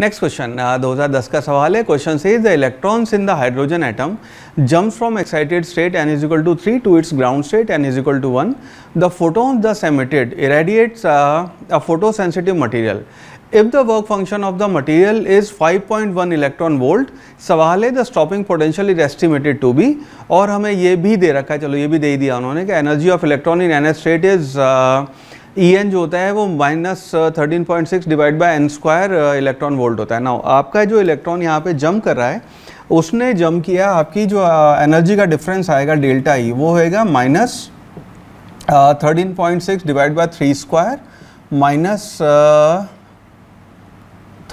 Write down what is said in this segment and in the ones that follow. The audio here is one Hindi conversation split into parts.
नेक्स्ट क्वेश्चन 2010 का सवाल है क्वेश्चन से the electrons in the hydrogen atom jumps from excited state n is equal to three to its ground state n is equal to one the photon thus emitted irradiates a photo if the work function of the material is five point 5.1 electron volt सवाल है the stopping potential is estimated to be और हमें यह भी दे रखा है चलो ये भी दे दिया उन्होंने कि energy of electron in n state is E n जो होता है वो minus thirteen point six divide by n square electron volt होता है ना आपका जो इलेक्ट्रॉन यहाँ पे जम कर रहा है उसने जम किया आपकी जो एनर्जी uh, का डिफरेंस आएगा डेल्टा ई e, वो होएगा minus thirteen point six divide by three square minus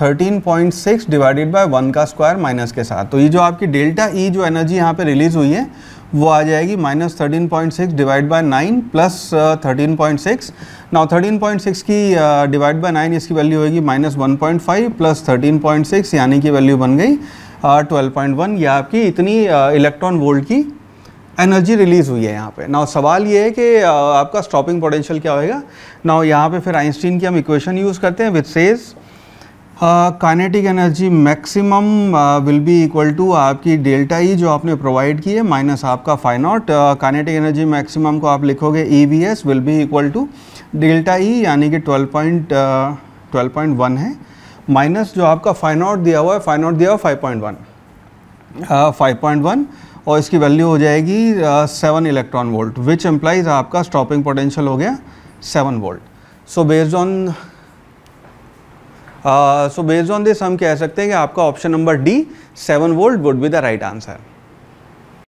thirteen point six divided by one का स्क्वायर माइनस के साथ तो ये जो आपकी डेल्टा ई e जो एनर्जी यहाँ पे रिलीज हुई है वो आ जाएगी minus thirteen point six divide by nine plus uh, thirteen point six now thirteen point six की uh, डिवाइड बाई नाइन इसकी वैल्यू होगी minus one point five plus thirteen point six यानी कि वैल्यू बन गई uh, ट्वेल्व पॉइंट वन या आपकी इतनी इलेक्ट्रॉन uh, वोल्ट की एनर्जी रिलीज़ हुई है यहाँ पे नाउ सवाल ये है कि आपका स्टॉपिंग पोटेंशियल क्या होएगा नाउ यहाँ पे फिर आइंस्टीन की हम इक्वेशन यूज़ करते हैं which says kinetic energy maximum will be equal to आपकी डेल्टा ई e जो आपने प्रोवाइड की है माइनस आपका phi naught kinetic energy maximum को आप लिखोगे E V S will be equal to delta E यानी कि twelve point twelve point one है माइनस जो आपका फाइन आउट दिया हुआ है फाइन आउट दिया हुआ five point one five point one और इसकी वैल्यू हो जाएगी seven electron volt which implies आपका स्टॉपिंग पोटेंशियल हो गया seven volt so based on so based on this हम कह सकते हैं कि आपका option number D seven volt would be the right answer